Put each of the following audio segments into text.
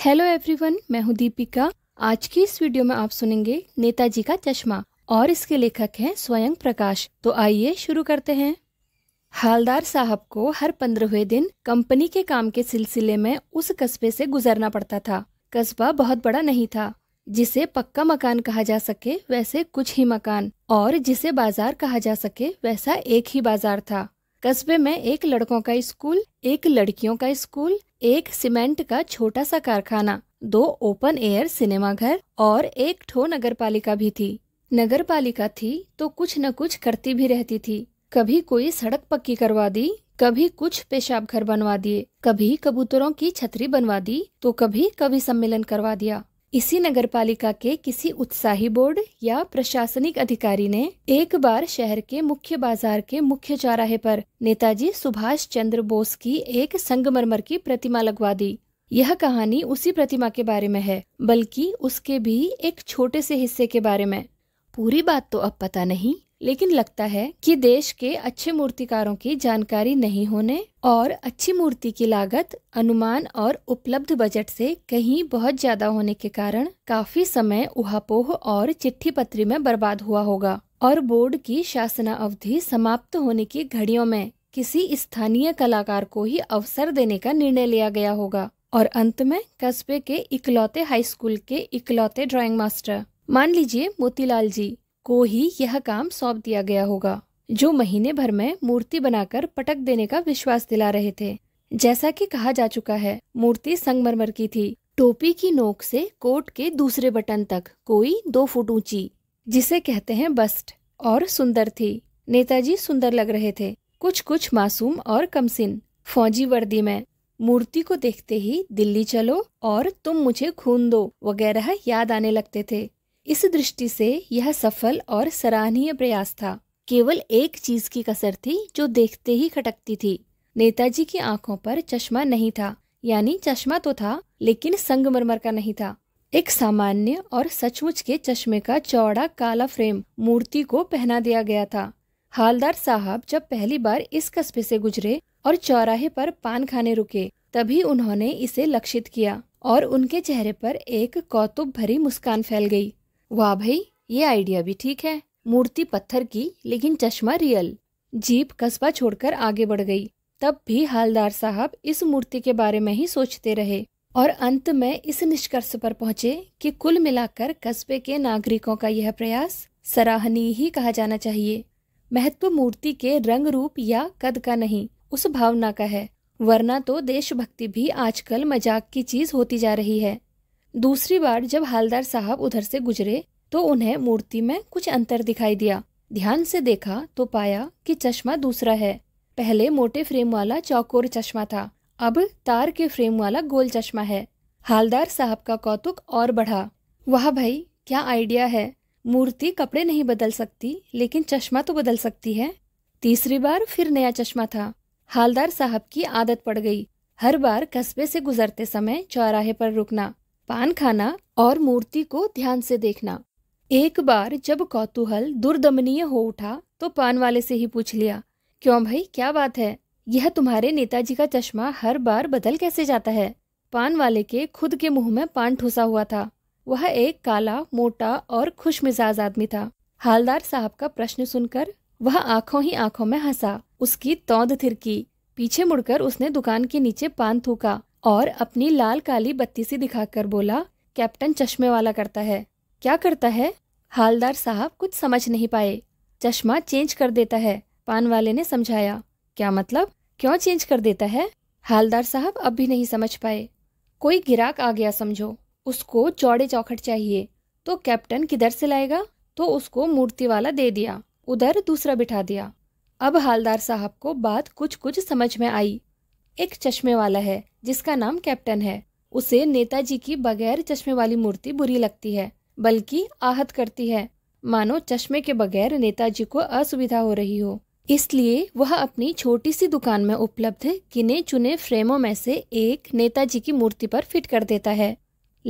hello everyone मैं हूं दीपिका आज की इस वीडियो में आप सुनेंगे नेताजी का चश्मा और इसके लेखक हैं स्वयं प्रकाश तो आइए शुरू करते हैं हालदार साहब को हर पंद्रहवें दिन कंपनी के काम के सिलसिले में उस कस्बे से गुजरना पड़ता था कस्बा बहुत बड़ा नहीं था जिसे पक्का मकान कहा जा सके वैसे कुछ ही मकान और जिसे बाजार कहा जा सके वैसा एक ही बाजार था कस्बे में एक लड़कों का स्कूल एक लड़कियों का स्कूल एक सीमेंट का छोटा सा कारखाना दो ओपन एयर सिनेमा घर और एक ठो नगर पालिका भी थी नगर पालिका थी तो कुछ न कुछ करती भी रहती थी कभी कोई सड़क पक्की करवा दी कभी कुछ पेशाब घर बनवा दिए कभी कबूतरों की छतरी बनवा दी तो कभी कवि सम्मेलन करवा दिया इसी नगरपालिका के किसी उत्साही बोर्ड या प्रशासनिक अधिकारी ने एक बार शहर के मुख्य बाजार के मुख्य चौराहे पर नेताजी सुभाष चंद्र बोस की एक संगमरमर की प्रतिमा लगवा दी यह कहानी उसी प्रतिमा के बारे में है बल्कि उसके भी एक छोटे से हिस्से के बारे में पूरी बात तो अब पता नहीं लेकिन लगता है कि देश के अच्छे मूर्तिकारों की जानकारी नहीं होने और अच्छी मूर्ति की लागत अनुमान और उपलब्ध बजट से कहीं बहुत ज्यादा होने के कारण काफी समय उहापोह और चिट्ठी पत्री में बर्बाद हुआ होगा और बोर्ड की शासना अवधि समाप्त होने की घड़ियों में किसी स्थानीय कलाकार को ही अवसर देने का निर्णय लिया गया होगा और अंत में कस्बे के इकलौते हाई स्कूल के इकलौते ड्राइंग मास्टर मान लीजिए मोतीलाल जी को ही यह काम सौंप दिया गया होगा जो महीने भर में मूर्ति बनाकर पटक देने का विश्वास दिला रहे थे जैसा कि कहा जा चुका है मूर्ति संगमरमर की थी टोपी की नोक से कोट के दूसरे बटन तक कोई दो फुट ऊंची जिसे कहते हैं बस्ट और सुंदर थी नेताजी सुंदर लग रहे थे कुछ कुछ मासूम और कमसिन फौजी वर्दी में मूर्ति को देखते ही दिल्ली चलो और तुम मुझे खून दो वगैरह याद आने लगते थे इस दृष्टि से यह सफल और सराहनीय प्रयास था केवल एक चीज की कसर थी जो देखते ही खटकती थी नेताजी की आंखों पर चश्मा नहीं था यानी चश्मा तो था लेकिन संगमरमर का नहीं था एक सामान्य और सचमुच के चश्मे का चौड़ा काला फ्रेम मूर्ति को पहना दिया गया था हालदार साहब जब पहली बार इस कस्बे से गुजरे और चौराहे पर पान खाने रुके तभी उन्होंने इसे लक्षित किया और उनके चेहरे पर एक कौतुब भरी मुस्कान फैल गई वाह भाई ये आइडिया भी ठीक है मूर्ति पत्थर की लेकिन चश्मा रियल जीप कस्बा छोड़कर आगे बढ़ गई तब भी हालदार साहब इस मूर्ति के बारे में ही सोचते रहे और अंत में इस निष्कर्ष पर पहुंचे कि कुल मिलाकर कस्बे के नागरिकों का यह प्रयास सराहनीय ही कहा जाना चाहिए महत्व मूर्ति के रंग रूप या कद का नहीं उस भावना का है वरना तो देशभक्ति भी आजकल मजाक की चीज होती जा रही है दूसरी बार जब हालदार साहब उधर से गुजरे तो उन्हें मूर्ति में कुछ अंतर दिखाई दिया ध्यान से देखा तो पाया कि चश्मा दूसरा है पहले मोटे फ्रेम वाला चौकोर चश्मा था अब तार के फ्रेम वाला गोल चश्मा है हालदार साहब का कौतुक और बढ़ा वाह भाई क्या आइडिया है मूर्ति कपड़े नहीं बदल सकती लेकिन चश्मा तो बदल सकती है तीसरी बार फिर नया चश्मा था हालदार साहब की आदत पड़ गई हर बार कस्बे से गुजरते समय चौराहे पर रुकना पान खाना और मूर्ति को ध्यान से देखना एक बार जब कौतूहल दुर्दमनीय हो उठा तो पान वाले से ही पूछ लिया क्यों भाई क्या बात है यह तुम्हारे नेताजी का चश्मा हर बार बदल कैसे जाता है पान वाले के खुद के मुंह में पान ठूसा हुआ था वह एक काला मोटा और खुश मिजाज आदमी था हालदार साहब का प्रश्न सुनकर वह आंखों ही आंखों में हंसा उसकी तौंद थिरकी पीछे मुड़कर उसने दुकान के नीचे पान थूका और अपनी लाल काली बत्ती सी दिखाकर बोला कैप्टन चश्मे वाला करता है क्या करता है हालदार साहब कुछ समझ नहीं पाए चश्मा चेंज कर देता है पान वाले ने समझाया क्या मतलब क्यों चेंज कर देता है हालदार साहब अब भी नहीं समझ पाए कोई गिराक आ गया समझो उसको चौड़े चौखट चाहिए तो कैप्टन किधर से लाएगा तो उसको मूर्ति वाला दे दिया उधर दूसरा बिठा दिया अब हालदार साहब को बात कुछ कुछ समझ में आई एक चश्मे वाला है जिसका नाम कैप्टन है उसे नेताजी की बगैर चश्मे वाली मूर्ति बुरी लगती है बल्कि आहत करती है मानो चश्मे के बगैर नेताजी को असुविधा हो रही हो इसलिए वह अपनी छोटी सी दुकान में उपलब्ध किने चुने फ्रेमों में से एक नेताजी की मूर्ति पर फिट कर देता है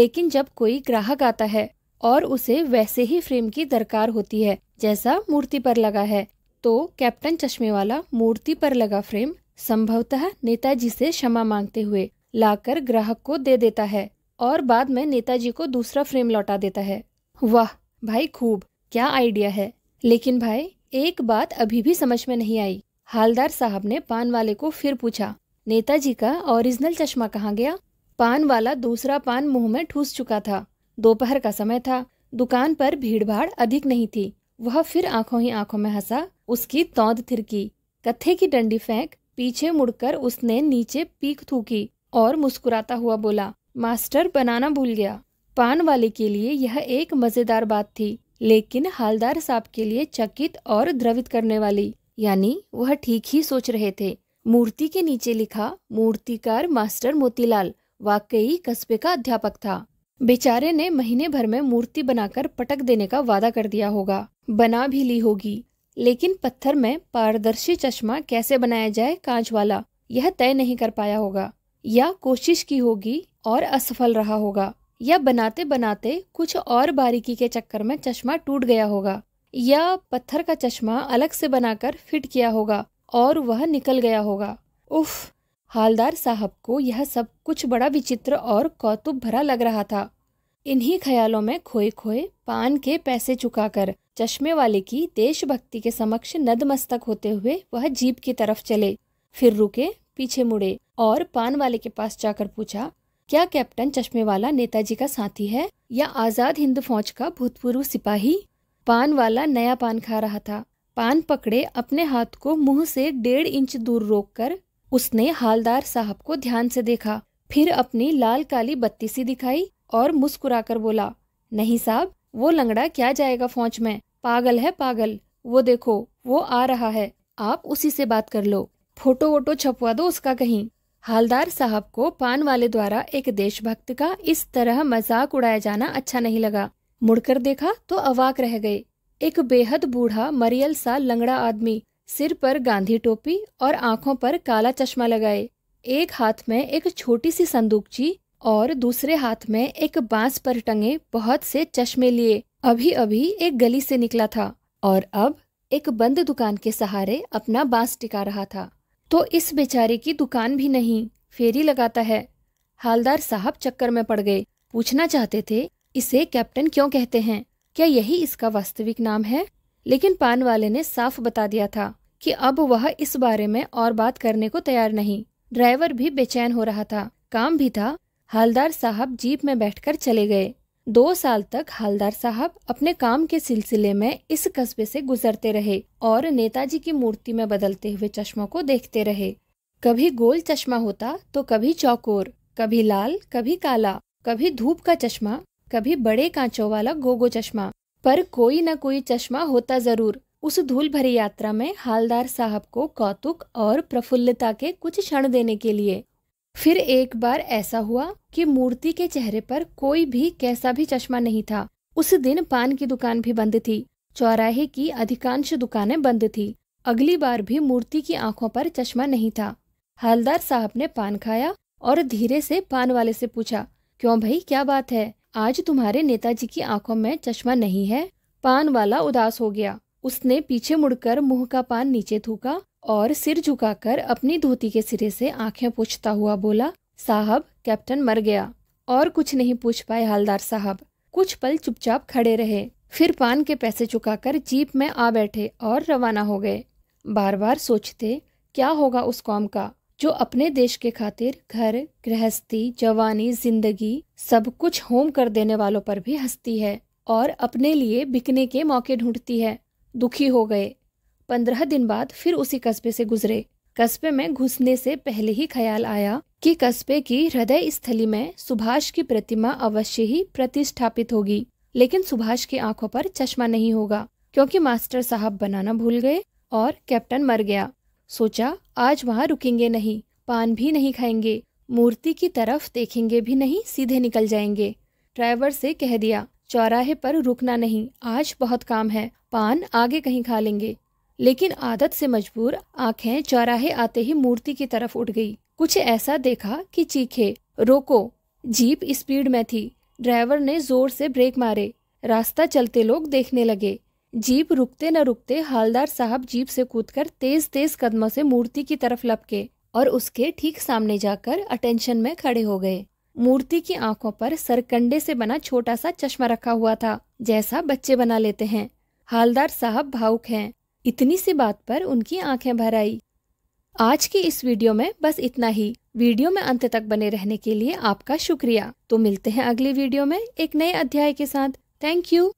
लेकिन जब कोई ग्राहक आता है और उसे वैसे ही फ्रेम की दरकार होती है जैसा मूर्ति पर लगा है तो कैप्टन चश्मे वाला मूर्ति पर लगा फ्रेम संभवतः नेताजी से क्षमा मांगते हुए लाकर ग्राहक को दे देता है और बाद में नेताजी को दूसरा फ्रेम लौटा देता है वाह भाई खूब क्या आइडिया है लेकिन भाई एक बात अभी भी समझ में नहीं आई हालदार साहब ने पान वाले को फिर पूछा नेताजी का ओरिजिनल चश्मा कहाँ गया पान वाला दूसरा पान मुंह में ठूस चुका था दोपहर का समय था दुकान पर भीड़भाड़ अधिक नहीं थी वह फिर आंखों ही आंखों में हंसा उसकी तौद थिरकी कत्थे की डंडी फेंक पीछे मुड़कर उसने नीचे पीक थूकी और मुस्कुराता हुआ बोला मास्टर बनाना भूल गया पान वाले के लिए यह एक मजेदार बात थी लेकिन हालदार साहब के लिए चकित और द्रवित करने वाली यानी वह ठीक ही सोच रहे थे मूर्ति के नीचे लिखा मूर्तिकार मास्टर मोतीलाल वाकई कस्बे का अध्यापक था बेचारे ने महीने भर में मूर्ति बनाकर पटक देने का वादा कर दिया होगा बना भी ली होगी लेकिन पत्थर में पारदर्शी चश्मा कैसे बनाया जाए कांच वाला यह तय नहीं कर पाया होगा या कोशिश की होगी और असफल रहा होगा या बनाते बनाते कुछ और बारीकी के चक्कर में चश्मा टूट गया होगा या पत्थर का चश्मा अलग से बनाकर फिट किया होगा और वह निकल गया होगा उफ हालदार साहब को यह सब कुछ बड़ा विचित्र और कौतुब भरा लग रहा था इन्हीं ख्यालों में खोए खोए पान के पैसे चुकाकर चश्मे वाले की देशभक्ति के समक्ष नदमस्तक होते हुए वह जीप की तरफ चले फिर रुके पीछे मुड़े और पान वाले के पास जाकर पूछा क्या कैप्टन चश्मे वाला नेताजी का साथी है या आजाद हिंद फौज का भूतपूर्व सिपाही पान वाला नया पान खा रहा था पान पकड़े अपने हाथ को मुंह से डेढ़ इंच दूर रोककर उसने हालदार साहब को ध्यान से देखा फिर अपनी लाल काली बत्ती सी दिखाई और मुस्कुराकर बोला नहीं साहब वो लंगड़ा क्या जाएगा फौज में पागल है पागल वो देखो वो आ रहा है आप उसी से बात कर लो फोटो वोटो छपवा दो उसका कहीं हालदार साहब को पान वाले द्वारा एक देशभक्त का इस तरह मजाक उड़ाया जाना अच्छा नहीं लगा मुड़कर देखा तो अवाक रह गए एक बेहद बूढ़ा मरियल सा लंगड़ा आदमी सिर पर गांधी टोपी और आंखों पर काला चश्मा लगाए एक हाथ में एक छोटी सी संदूकची और दूसरे हाथ में एक बांस पर टंगे बहुत से चश्मे लिए अभी अभी एक गली से निकला था और अब एक बंद दुकान के सहारे अपना बांस टिका रहा था तो इस बेचारे की दुकान भी नहीं फेरी लगाता है हालदार साहब चक्कर में पड़ गए पूछना चाहते थे इसे कैप्टन क्यों कहते हैं क्या यही इसका वास्तविक नाम है लेकिन पान वाले ने साफ बता दिया था कि अब वह इस बारे में और बात करने को तैयार नहीं ड्राइवर भी बेचैन हो रहा था काम भी था हालदार साहब जीप में बैठकर चले गए दो साल तक हालदार साहब अपने काम के सिलसिले में इस कस्बे से गुजरते रहे और नेताजी की मूर्ति में बदलते हुए चश्मों को देखते रहे कभी गोल चश्मा होता तो कभी चौकोर कभी लाल कभी काला कभी धूप का चश्मा कभी बड़े कांचों वाला गोगो चश्मा पर कोई न कोई चश्मा होता जरूर उस धूल भरी यात्रा में हालदार साहब को कौतुक और प्रफुल्लता के कुछ क्षण देने के लिए फिर एक बार ऐसा हुआ कि मूर्ति के चेहरे पर कोई भी कैसा भी चश्मा नहीं था उस दिन पान की दुकान भी बंद थी चौराहे की अधिकांश दुकानें बंद थी अगली बार भी मूर्ति की आंखों पर चश्मा नहीं था हलदार साहब ने पान खाया और धीरे से पान वाले से पूछा क्यों भाई क्या बात है आज तुम्हारे नेताजी की आंखों में चश्मा नहीं है पान वाला उदास हो गया उसने पीछे मुड़कर मुंह का पान नीचे थूका और सिर झुकाकर अपनी धोती के सिरे से आंखें पूछता हुआ बोला साहब कैप्टन मर गया और कुछ नहीं पूछ पाए हालदार साहब कुछ पल चुपचाप खड़े रहे फिर पान के पैसे चुकाकर जीप में आ बैठे और रवाना हो गए बार बार सोचते क्या होगा उस कौम का जो अपने देश के खातिर घर गृहस्थी जवानी जिंदगी सब कुछ होम कर देने वालों पर भी हंसती है और अपने लिए बिकने के मौके ढूंढती है दुखी हो गए पंद्रह दिन बाद फिर उसी कस्बे से गुजरे कस्बे में घुसने से पहले ही ख्याल आया कि कस्बे की हृदय स्थली में सुभाष की प्रतिमा अवश्य ही प्रतिष्ठापित होगी लेकिन सुभाष की आंखों पर चश्मा नहीं होगा क्योंकि मास्टर साहब बनाना भूल गए और कैप्टन मर गया सोचा आज वहाँ रुकेंगे नहीं पान भी नहीं खाएंगे मूर्ति की तरफ देखेंगे भी नहीं सीधे निकल जाएंगे ड्राइवर से कह दिया चौराहे पर रुकना नहीं आज बहुत काम है पान आगे कहीं खा लेंगे लेकिन आदत से मजबूर आंखें चौराहे आते ही मूर्ति की तरफ उठ गई कुछ ऐसा देखा कि चीखे रोको जीप स्पीड में थी ड्राइवर ने जोर से ब्रेक मारे रास्ता चलते लोग देखने लगे जीप रुकते न रुकते हालदार साहब जीप से कूदकर तेज तेज कदमों से मूर्ति की तरफ लपके और उसके ठीक सामने जाकर अटेंशन में खड़े हो गए मूर्ति की आंखों पर सरकंडे से बना छोटा सा चश्मा रखा हुआ था जैसा बच्चे बना लेते हैं हालदार साहब भावुक हैं इतनी सी बात पर उनकी आंखें भर आई आज की इस वीडियो में बस इतना ही वीडियो में अंत तक बने रहने के लिए आपका शुक्रिया तो मिलते हैं अगली वीडियो में एक नए अध्याय के साथ थैंक यू